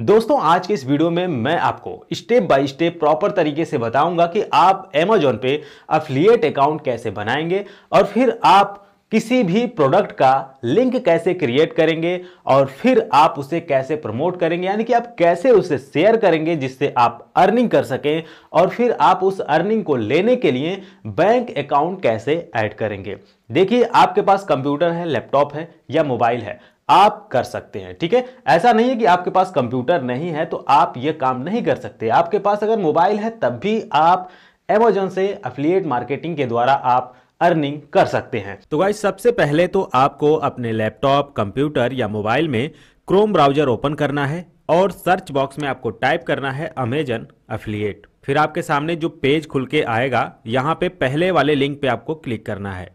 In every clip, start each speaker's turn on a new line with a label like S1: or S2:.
S1: दोस्तों आज के इस वीडियो में मैं आपको स्टेप बाय स्टेप प्रॉपर तरीके से बताऊंगा कि आप एमेजॉन पे अफिलिएट अकाउंट कैसे बनाएंगे और फिर आप किसी भी प्रोडक्ट का लिंक कैसे क्रिएट करेंगे और फिर आप उसे कैसे प्रमोट करेंगे यानी कि आप कैसे उसे शेयर करेंगे जिससे आप अर्निंग कर सकें और फिर आप उस अर्निंग को लेने के लिए बैंक अकाउंट कैसे ऐड करेंगे देखिए आपके पास कंप्यूटर है लैपटॉप है या मोबाइल है आप कर सकते हैं ठीक है ऐसा नहीं है कि आपके पास कंप्यूटर नहीं है तो आप ये काम नहीं कर सकते आपके पास अगर मोबाइल है तब भी आप एमेजोन से अफिलियट मार्केटिंग के द्वारा आप अर्निंग कर सकते हैं तो भाई सबसे पहले तो आपको अपने लैपटॉप कंप्यूटर या मोबाइल में क्रोम ब्राउजर ओपन करना है और सर्च बॉक्स में आपको टाइप करना है अमेजन अफिलियट फिर आपके सामने जो पेज खुल के आएगा यहाँ पे पहले वाले लिंक पे आपको क्लिक करना है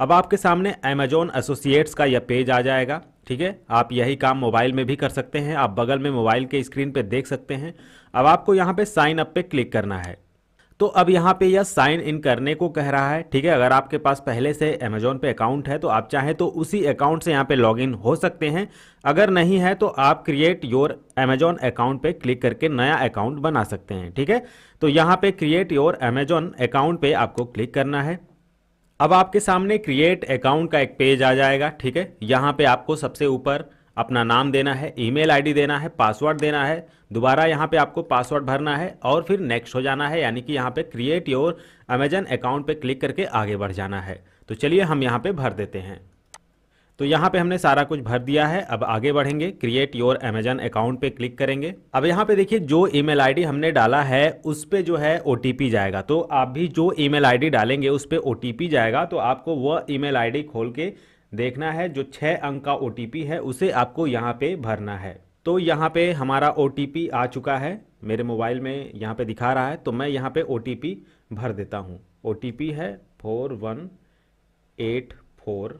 S1: अब आपके सामने अमेजोन एसोसिएट्स का यह पेज आ जाएगा ठीक है आप यही काम मोबाइल में भी कर सकते हैं आप बगल में मोबाइल के स्क्रीन पे देख सकते हैं अब आपको यहाँ पे साइन अप पे क्लिक करना है तो अब यहाँ पे यह साइन इन करने को कह रहा है ठीक है अगर आपके पास पहले से अमेजोन पे अकाउंट है तो आप चाहें तो उसी अकाउंट से यहाँ पे लॉगिन हो सकते हैं अगर नहीं है तो आप क्रिएट योर अमेजोन अकाउंट पे क्लिक करके नया अकाउंट बना सकते हैं ठीक है तो यहाँ पे क्रिएट योर अमेजोन अकाउंट पे आपको क्लिक करना है अब आपके सामने क्रिएट अकाउंट का एक पेज आ जाएगा ठीक है यहाँ पे आपको सबसे ऊपर अपना नाम देना है ईमेल आईडी देना है पासवर्ड देना है दोबारा यहाँ पे आपको पासवर्ड भरना है और फिर नेक्स्ट हो जाना है यानी कि यहाँ पे क्रिएट योर अमेजन अकाउंट पे क्लिक करके आगे बढ़ जाना है तो चलिए हम यहाँ पे भर देते हैं तो यहाँ पे हमने सारा कुछ भर दिया है अब आगे बढ़ेंगे क्रिएट योर अमेजन अकाउंट पे क्लिक करेंगे अब यहाँ पे देखिए जो ईमेल आईडी हमने डाला है उस पर जो है ओ जाएगा तो आप भी जो ईमेल आईडी डालेंगे उस पर ओ जाएगा तो आपको वह ईमेल आईडी खोल के देखना है जो छः अंक का ओ है उसे आपको यहाँ पे भरना है तो यहाँ पे हमारा ओ आ चुका है मेरे मोबाइल में यहाँ पे दिखा रहा है तो मैं यहाँ पे ओ भर देता हूँ ओ है four one eight four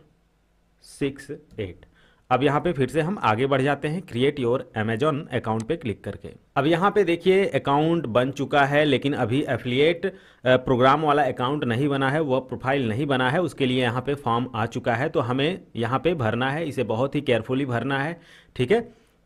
S1: six eight अब यहाँ पे फिर से हम आगे बढ़ जाते हैं क्रिएट योर अमेजॉन अकाउंट पे क्लिक करके अब यहाँ पे देखिए अकाउंट बन चुका है लेकिन अभी एफिलिएट प्रोग्राम वाला अकाउंट नहीं बना है वह प्रोफाइल नहीं बना है उसके लिए यहाँ पे फॉर्म आ चुका है तो हमें यहाँ पे भरना है इसे बहुत ही केयरफुली भरना है ठीक है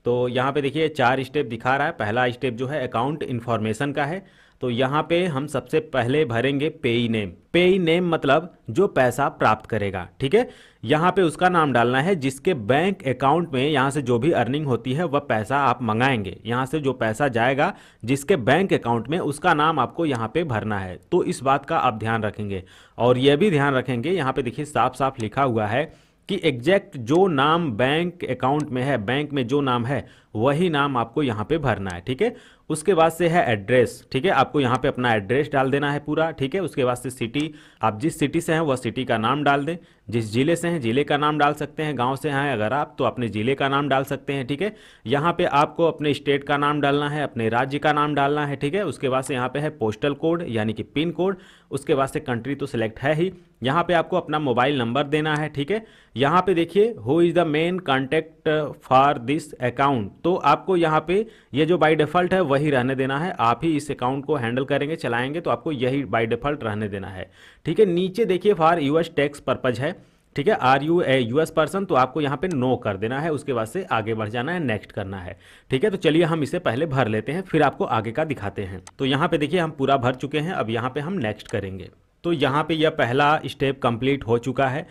S1: तो यहाँ पे देखिए चार स्टेप दिखा रहा है पहला स्टेप जो है अकाउंट इन्फॉर्मेशन का है तो यहाँ पे हम सबसे पहले भरेंगे पेई नेम पेई नेम मतलब जो पैसा प्राप्त करेगा ठीक है यहाँ पे उसका नाम डालना है जिसके बैंक अकाउंट में यहाँ से जो भी अर्निंग होती है वह पैसा आप मंगाएंगे यहाँ से जो पैसा जाएगा जिसके बैंक अकाउंट में उसका नाम आपको यहाँ पे भरना है तो इस बात का आप ध्यान रखेंगे और यह भी ध्यान रखेंगे यहाँ पे देखिए साफ साफ लिखा हुआ है कि एग्जैक्ट जो नाम बैंक अकाउंट में है बैंक में जो नाम है वही नाम आपको यहाँ पे भरना है ठीक है उसके बाद से है एड्रेस ठीक है आपको यहाँ पे अपना एड्रेस डाल देना है पूरा ठीक है उसके बाद से सिटी आप जिस सिटी से हैं वह सिटी का नाम डाल दें जिस जिले से हैं जिले का नाम डाल सकते हैं गांव से हैं अगर आप तो अपने ज़िले का नाम डाल सकते हैं ठीक है यहाँ पे आपको अपने स्टेट का नाम डालना है अपने राज्य का नाम डालना है ठीक है उसके बाद से यहाँ पे है पोस्टल कोड यानी कि पिन कोड उसके बाद से कंट्री तो सिलेक्ट है ही यहाँ पे आपको अपना मोबाइल नंबर देना है ठीक है यहाँ पे देखिए who is the main contact for this account तो आपको यहाँ पे ये जो बाई डिफ़ॉल्ट है वही रहने देना है आप ही इस अकाउंट को हैंडल करेंगे चलाएंगे तो आपको यही बाई डिफ़ॉल्ट रहने देना है ठीक है नीचे देखिए फॉर यूएस टैक्स पर्पज़ है ठीक है are you a U S person तो आपको यहाँ पे नो कर देना है उसके बाद से आगे बढ़ जाना है नेक्स्ट करना है ठीक है तो चलिए हम इसे पहले भर लेते हैं फिर आपको आगे का दिखाते हैं तो यहाँ पे देखिए हम पूरा भर चुके हैं अब यहाँ पे हम नेक्स्ट करेंगे तो यहाँ पे यह पहला स्टेप कंप्लीट हो चुका है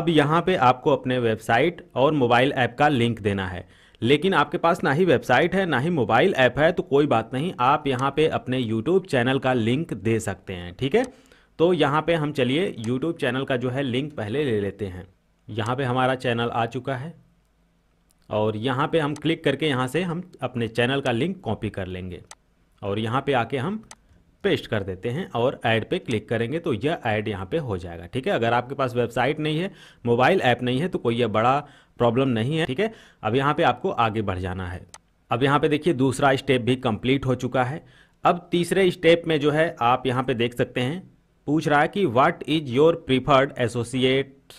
S1: अब यहाँ पे आपको अपने वेबसाइट और मोबाइल ऐप का लिंक देना है लेकिन आपके पास ना ही वेबसाइट है ना ही मोबाइल ऐप है तो कोई बात नहीं आप यहाँ पे अपने यूट्यूब चैनल का लिंक दे सकते हैं ठीक है तो यहाँ पे हम चलिए यूट्यूब चैनल का जो है लिंक पहले ले लेते हैं यहाँ पे हमारा चैनल आ चुका है और यहाँ पे हम क्लिक करके यहाँ से हम अपने चैनल का लिंक कॉपी कर लेंगे और यहाँ पे आके हम पेस्ट कर देते हैं और ऐड पे क्लिक करेंगे तो यह ऐड यहाँ पे हो जाएगा ठीक है अगर आपके पास वेबसाइट नहीं है मोबाइल ऐप नहीं है तो कोई यह बड़ा प्रॉब्लम नहीं है ठीक है अब यहाँ पे आपको आगे बढ़ जाना है अब यहाँ पे देखिए दूसरा स्टेप भी कंप्लीट हो चुका है अब तीसरे स्टेप में जो है आप यहाँ पे देख सकते हैं पूछ रहा है कि what is your preferred associate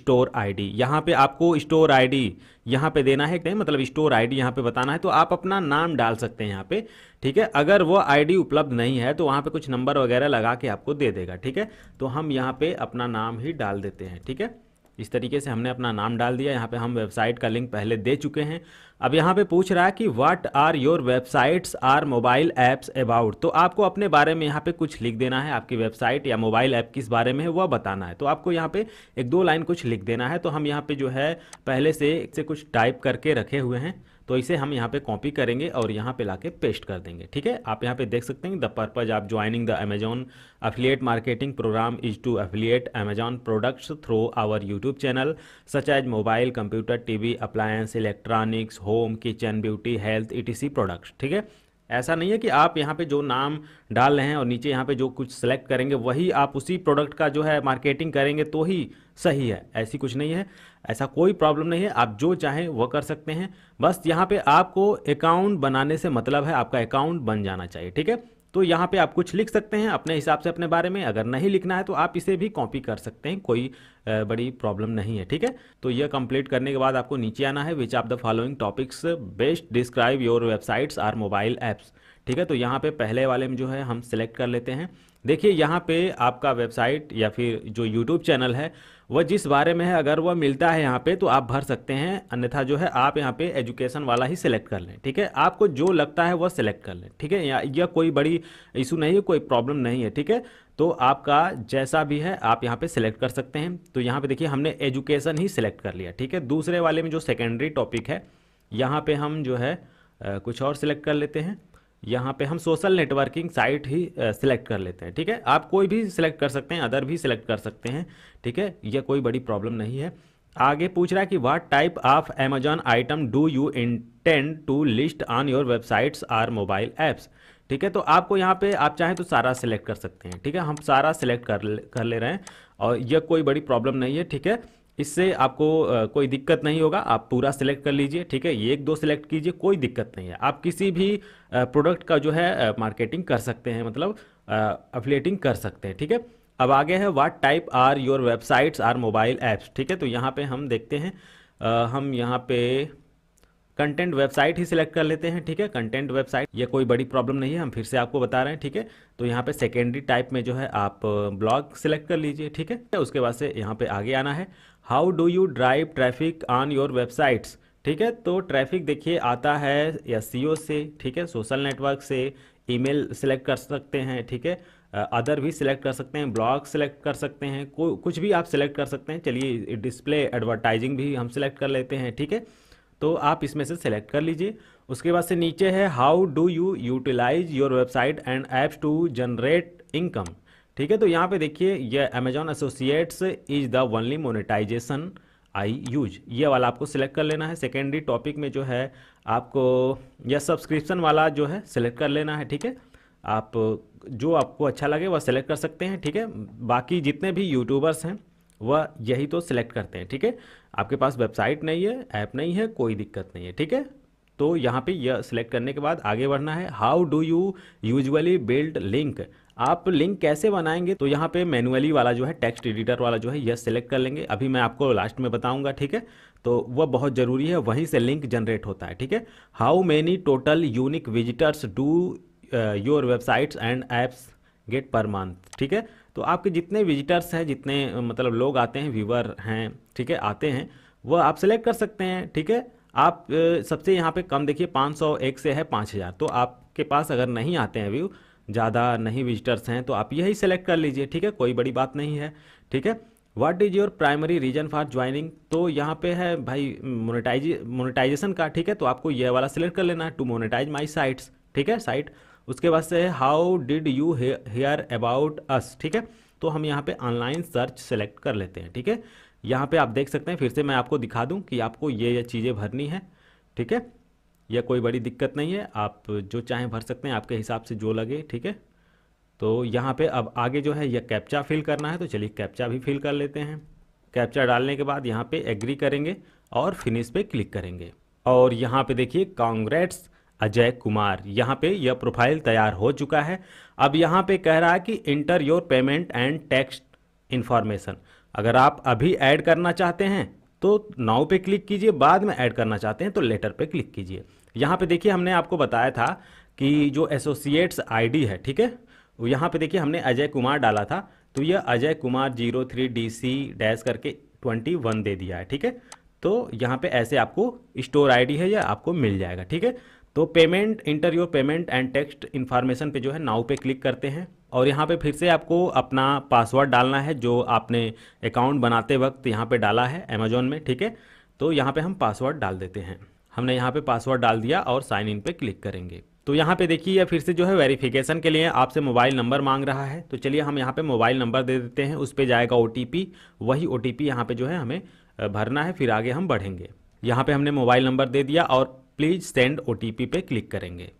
S1: store ID यहाँ पे आपको स्टोर आईडी यहाँ पे देना है मतलब स्टोर आईडी यहाँ पे बताना है तो आप अपना नाम डाल सकते हैं यहाँ पे ठीक है अगर वो आईडी उपलब्ध नहीं है तो वहाँ पे कुछ नंबर वगैरह लगा के आपको दे देगा ठीक है तो हम यहाँ पे अपना नाम ही डाल देते हैं ठीक है इस तरीके से हमने अपना नाम डाल दिया यहाँ पे हम वेबसाइट का लिंक पहले दे चुके हैं अब यहाँ पे पूछ रहा है कि what are your websites or mobile apps about तो आपको अपने बारे में यहाँ पे कुछ लिख देना है आपकी वेबसाइट या मोबाइल ऐप किस बारे में है वह बताना है तो आपको यहाँ पे एक दो लाइन कुछ लिख देना है तो हम यहाँ पे जो है पहले से एक से कुछ टाइप करके रखे हुए हैं तो इसे हम यहाँ पे कॉपी करेंगे और यहाँ पे लाके पेस्ट कर देंगे ठीक है आप यहाँ पे देख सकते हैं the purpose of joining the Amazon affiliate marketing program is to affiliate Amazon products through our YouTube channel such as mobile computer TV appliance electronics home kitchen beauty health ETC products ठीक है ऐसा नहीं है कि आप यहाँ पे जो नाम डाल रहे हैं और नीचे यहाँ पे जो कुछ सेलेक्ट करेंगे वही आप उसी प्रोडक्ट का जो है मार्केटिंग करेंगे तो ही सही है ऐसी कुछ नहीं है ऐसा कोई प्रॉब्लम नहीं है आप जो चाहें वह कर सकते हैं बस यहाँ पे आपको अकाउंट बनाने से मतलब है आपका अकाउंट बन जाना चाहिए ठीक है तो यहाँ पे आप कुछ लिख सकते हैं अपने हिसाब से अपने बारे में अगर नहीं लिखना है तो आप इसे भी कॉपी कर सकते हैं कोई बड़ी प्रॉब्लम नहीं है ठीक है तो यह कंप्लीट करने के बाद आपको नीचे आना है which of the following topics best describe your websites or mobile apps ठीक है तो यहाँ पे पहले वाले में जो है हम सिलेक्ट कर लेते हैं देखिए यहाँ पे आपका वेबसाइट या फिर जो यूट्यूब चैनल है वह जिस बारे में है अगर वह मिलता है यहाँ पे तो आप भर सकते हैं अन्यथा जो है आप यहाँ पे एजुकेशन वाला ही सिलेक्ट कर लें ठीक है आपको जो लगता है वह सिलेक्ट कर लें ठीक है यह कोई बड़ी इशू नहीं है कोई प्रॉब्लम नहीं है ठीक है तो आपका जैसा भी है आप यहाँ पे सिलेक्ट कर सकते हैं तो यहाँ पे देखिए हमने एजुकेशन ही सिलेक्ट कर लिया ठीक है दूसरे वाले में जो सेकेंडरी टॉपिक है यहाँ पर हम जो है कुछ और सिलेक्ट कर लेते हैं यहाँ पे हम सोशल नेटवर्किंग साइट ही सिलेक्ट कर लेते हैं ठीक है आप कोई भी सिलेक्ट कर सकते हैं अदर भी सिलेक्ट कर सकते हैं ठीक है यह कोई बड़ी प्रॉब्लम नहीं है आगे पूछ रहा है कि what type of Amazon item do you intend to list on your websites or mobile apps ठीक है तो आपको यहाँ पे आप चाहें तो सारा सिलेक्ट कर सकते हैं ठीक है हम सारा सिलेक्ट कर ले, कर ले रहे हैं और यह कोई बड़ी प्रॉब्लम नहीं है ठीक है इससे आपको कोई दिक्कत नहीं होगा आप पूरा सिलेक्ट कर लीजिए ठीक है एक दो सिलेक्ट कीजिए कोई दिक्कत नहीं है आप किसी भी प्रोडक्ट का जो है मार्केटिंग कर सकते हैं मतलब अफिलेटिंग कर सकते हैं ठीक है अब आगे है what type are your websites or mobile apps ठीक है तो यहाँ पे हम देखते हैं आ, हम यहाँ पे कंटेंट वेबसाइट ही सिलेक्ट कर लेते हैं ठीक है कंटेंट वेबसाइट ये कोई बड़ी प्रॉब्लम नहीं है हम फिर से आपको बता रहे हैं ठीक है तो यहाँ पे सेकेंडरी टाइप में जो है आप ब्लॉग सिलेक्ट कर लीजिए ठीक है उसके बाद से यहाँ पे आगे आना है how do you drive traffic on your websites ठीक है तो ट्रैफिक देखिए आता है या सी e से ठीक है सोशल नेटवर्क से ईमेल सिलेक्ट कर सकते हैं ठीक है अदर भी सिलेक्ट कर सकते हैं ब्लॉग सेलेक्ट कर सकते हैं को कुछ भी आप सिलेक्ट कर सकते हैं चलिए डिस्प्ले एडवर्टाइजिंग भी हम सिलेक्ट कर लेते हैं ठीक है तो आप इसमें से सिलेक्ट कर लीजिए उसके बाद से नीचे है how do you utilize your website and apps to generate income ठीक है तो यहाँ पे देखिए ये Amazon associates is the only monetization I use ये वाला आपको सिलेक्ट कर लेना है सेकेंडरी टॉपिक में जो है आपको यह सब्सक्रिप्शन वाला जो है सिलेक्ट कर लेना है ठीक है आप जो आपको अच्छा लगे वह सेलेक्ट कर सकते हैं ठीक है बाकी जितने भी यूट्यूबर्स हैं वह यही तो सिलेक्ट करते हैं ठीक है आपके पास वेबसाइट नहीं है ऐप नहीं है कोई दिक्कत नहीं है ठीक है तो यहाँ पे यह सिलेक्ट करने के बाद आगे बढ़ना है how do you usually build link आप लिंक कैसे बनाएंगे तो यहाँ पे मैनुअली वाला जो है टेक्स्ट एडिटर वाला जो है यह सेलेक्ट कर लेंगे अभी मैं आपको लास्ट में बताऊँगा ठीक है तो वह बहुत ज़रूरी है वहीं से लिंक जनरेट होता है ठीक है how many total unique visitors do your websites and apps get per month ठीक है तो आपके जितने विजिटर्स हैं जितने uh, मतलब लोग आते हैं व्यूवर हैं ठीक है आते हैं वह आप सेलेक्ट कर सकते हैं ठीक है आप uh, सबसे यहाँ पे कम देखिए 501 से है 5000 तो आपके पास अगर नहीं आते हैं व्यू ज़्यादा नहीं विजिटर्स हैं तो आप यही सेलेक्ट कर लीजिए ठीक है कोई बड़ी बात नहीं है ठीक है what is your primary reason for joining तो यहाँ पे है भाई मोनेटाइज मोनेटाइजेशन का ठीक है तो आपको यह वाला सिलेक्ट कर लेना है टू मोनेटाइज माई साइट्स ठीक है साइट उसके बाद से है how did you hear about us ठीक है तो हम यहाँ पे ऑनलाइन सर्च सेलेक्ट कर लेते हैं ठीक है यहाँ पे आप देख सकते हैं फिर से मैं आपको दिखा दूँ कि आपको ये ये चीज़ें भरनी है ठीक है यह कोई बड़ी दिक्कत नहीं है आप जो चाहें भर सकते हैं आपके हिसाब से जो लगे ठीक है तो यहाँ पे अब आगे जो है यह कैप्चा फिल करना है तो चलिए कैप्चा भी फिल कर लेते हैं कैप्चा डालने के बाद यहाँ पे एग्री करेंगे और फिनिश पे क्लिक करेंगे और यहाँ पे देखिए कांग्रेट्स अजय कुमार यहाँ पे यह प्रोफाइल तैयार हो चुका है अब यहाँ पे कह रहा है कि enter your payment and tax information अगर आप अभी ऐड करना चाहते हैं तो नाव पे क्लिक कीजिए बाद में ऐड करना चाहते हैं तो लेटर पे क्लिक कीजिए यहाँ पे देखिए हमने आपको बताया था कि जो एसोसिएट्स आईडी है ठीक है यहाँ पे देखिए हमने अजय कुमार डाला था तो यह Ajay Kumar zero three D C dash करके ट्वेंटी वन दे दिया है ठीक है तो यहाँ पे ऐसे आपको स्टोर आईडी है यह आपको मिल जाएगा ठीक है तो payment enter your payment and text information पे जो है नाउ पे क्लिक करते हैं और यहाँ पे फिर से आपको अपना पासवर्ड डालना है जो आपने अकाउंट बनाते वक्त यहाँ पे डाला है अमेजोन में ठीक है तो यहाँ पे हम पासवर्ड डाल देते हैं हमने यहाँ पे पासवर्ड डाल दिया और साइन इन पे क्लिक करेंगे तो यहाँ पे देखिए फिर से जो है वेरिफिकेशन के लिए आपसे मोबाइल नंबर मांग रहा है तो चलिए हम यहाँ पे मोबाइल नंबर दे देते हैं उस पर जाएगा ओ वही ओ टी यहाँ जो है हमें भरना है फिर आगे हम बढ़ेंगे यहाँ पर हमने मोबाइल नंबर दे दिया और प्लीज़ सेंड ओ पे क्लिक करेंगे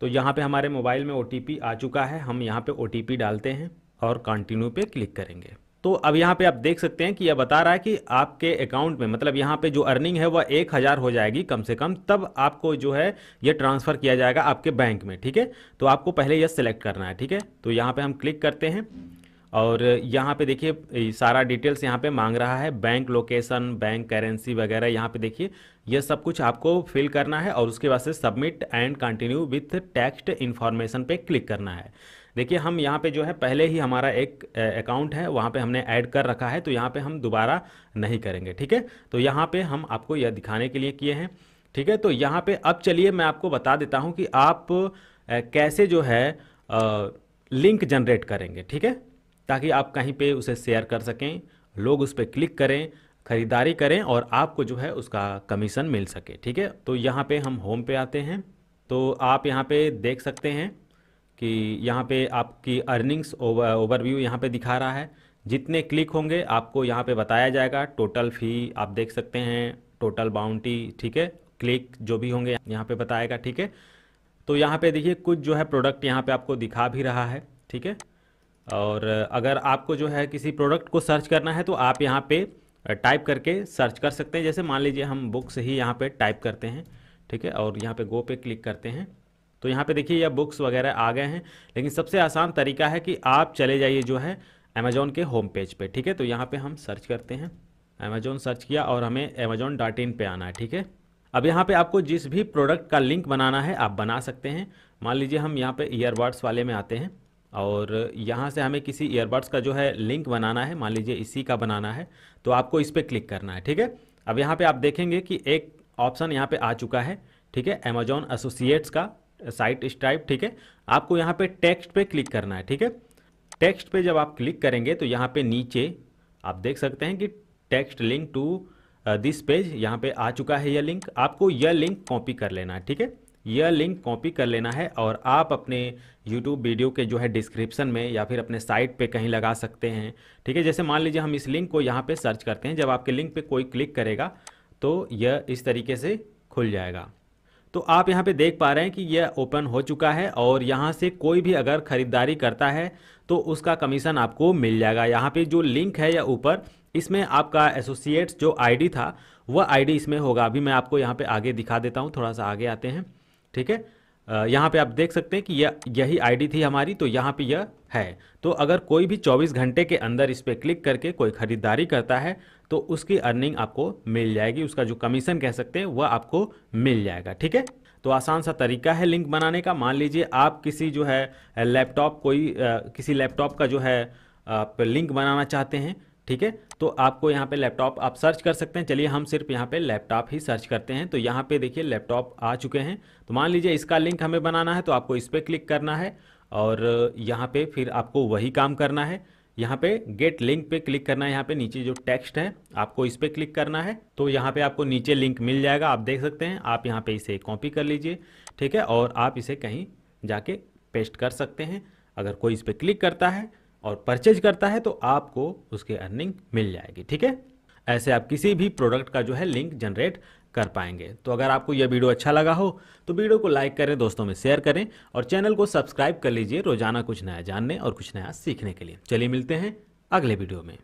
S1: तो यहाँ पर हमारे मोबाइल में ओ आ चुका है हम यहाँ पर ओ डालते हैं और कंटिन्यू पे क्लिक करेंगे तो अब यहाँ पे आप देख सकते हैं कि यह बता रहा है कि आपके अकाउंट में मतलब यहाँ पे जो अर्निंग है वह एक हज़ार हो जाएगी कम से कम तब आपको जो है यह ट्रांसफ़र किया जाएगा आपके बैंक में ठीक है तो आपको पहले यह सिलेक्ट करना है ठीक है तो यहाँ पे हम क्लिक करते हैं और यहाँ पे देखिए सारा डिटेल्स यहाँ पे मांग रहा है बैंक लोकेशन बैंक करेंसी वगैरह यहाँ पे देखिए यह सब कुछ आपको फिल करना है और उसके बाद से submit and continue with text information पे क्लिक करना है देखिए हम यहाँ पे जो है पहले ही हमारा एक अकाउंट है वहाँ पे हमने ऐड कर रखा है तो यहाँ पे हम दोबारा नहीं करेंगे ठीक है तो यहाँ पे हम आपको यह दिखाने के लिए किए हैं ठीक है तो यहाँ पे अब चलिए मैं आपको बता देता हूँ कि आप कैसे जो है लिंक जनरेट करेंगे ठीक है ताकि आप कहीं पर उसे शेयर कर सकें लोग उस पर क्लिक करें ख़रीदारी करें और आपको जो है उसका कमीशन मिल सके ठीक है तो यहाँ पे हम होम पे आते हैं तो आप यहाँ पे देख सकते हैं कि यहाँ पे आपकी अर्निंग्स ओवर ओवरव्यू यहाँ पे दिखा रहा है जितने क्लिक होंगे आपको यहाँ पे बताया जाएगा टोटल फ़ी आप देख सकते हैं टोटल बाउंटी ठीक है क्लिक जो भी होंगे यहाँ पे बताएगा ठीक है तो यहाँ पे देखिए कुछ जो है प्रोडक्ट यहाँ पे आपको दिखा भी रहा है ठीक है और अगर आपको जो है किसी प्रोडक्ट को सर्च करना है तो आप यहाँ पर टाइप करके सर्च कर सकते हैं जैसे मान लीजिए हम बुक्स ही यहाँ पर टाइप करते हैं ठीक है और यहाँ पर गो पे क्लिक करते हैं तो यहाँ पे देखिए यह बुक्स वगैरह आ गए हैं लेकिन सबसे आसान तरीका है कि आप चले जाइए जो है अमेजोन के होम पेज पे ठीक है तो यहाँ पे हम सर्च करते हैं अमेजोन सर्च किया और हमें अमेजोन डॉट इन पर आना है ठीक है अब यहाँ पे आपको जिस भी प्रोडक्ट का लिंक बनाना है आप बना सकते हैं मान लीजिए हम यहाँ पे ईयरबड्स वाले में आते हैं और यहाँ से हमें किसी ईयरबड्स का जो है लिंक बनाना है मान लीजिए इसी का बनाना है तो आपको इस पर क्लिक करना है ठीक है अब यहाँ पे आप देखेंगे कि एक ऑप्शन यहाँ पे आ चुका है ठीक है अमेजोन एसोसिएट्स का साइट स्ट्राइप ठीक है आपको यहाँ पे टेक्स्ट पे क्लिक करना है ठीक है टेक्स्ट पे जब आप क्लिक करेंगे तो यहाँ पे नीचे आप देख सकते हैं कि text link to this page यहाँ पे आ चुका है यह लिंक आपको यह लिंक कॉपी कर लेना है ठीक है यह लिंक कॉपी कर लेना है और आप अपने YouTube वीडियो के जो है डिस्क्रिप्शन में या फिर अपने साइट पे कहीं लगा सकते हैं ठीक है जैसे मान लीजिए हम इस लिंक को यहाँ पे सर्च करते हैं जब आपके लिंक पे कोई क्लिक करेगा तो यह इस तरीके से खुल जाएगा तो आप यहाँ पे देख पा रहे हैं कि यह ओपन हो चुका है और यहाँ से कोई भी अगर ख़रीदारी करता है तो उसका कमीशन आपको मिल जाएगा यहाँ पे जो लिंक है या ऊपर इसमें आपका एसोसिएट्स जो आईडी था वह आईडी इसमें होगा अभी मैं आपको यहाँ पे आगे दिखा देता हूँ थोड़ा सा आगे आते हैं ठीक है यहाँ पे आप देख सकते हैं कि यह यही आईडी थी हमारी तो यहाँ पे यह है तो अगर कोई भी 24 घंटे के अंदर इस पर क्लिक करके कोई ख़रीदारी करता है तो उसकी अर्निंग आपको मिल जाएगी उसका जो कमीशन कह सकते हैं वह आपको मिल जाएगा ठीक है तो आसान सा तरीका है लिंक बनाने का मान लीजिए आप किसी जो है लैपटॉप कोई किसी लैपटॉप का जो है आप लिंक बनाना चाहते हैं ठीक है तो आपको यहाँ पे लैपटॉप आप सर्च कर सकते हैं चलिए हम सिर्फ यहाँ पे लैपटॉप ही सर्च करते हैं तो यहाँ पे देखिए लैपटॉप आ चुके हैं तो मान लीजिए इसका लिंक हमें बनाना है तो आपको इस पर क्लिक करना है और यहाँ पे फिर आपको वही काम करना है यहाँ पे गेट लिंक पे क्लिक करना है यहाँ पे नीचे जो टेक्स्ट है आपको इस पर क्लिक करना है तो यहाँ पे आपको नीचे लिंक मिल जाएगा आप देख सकते हैं आप यहाँ पे इसे कॉपी कर लीजिए ठीक है और आप इसे कहीं जाके पेस्ट कर सकते हैं अगर कोई इस पर क्लिक करता है और परचेज करता है तो आपको उसके अर्निंग मिल जाएगी ठीक है ऐसे आप किसी भी प्रोडक्ट का जो है लिंक जनरेट कर पाएंगे तो अगर आपको यह वीडियो अच्छा लगा हो तो वीडियो को लाइक करें दोस्तों में शेयर करें और चैनल को सब्सक्राइब कर लीजिए रोजाना कुछ नया जानने और कुछ नया सीखने के लिए चलिए मिलते हैं अगले वीडियो में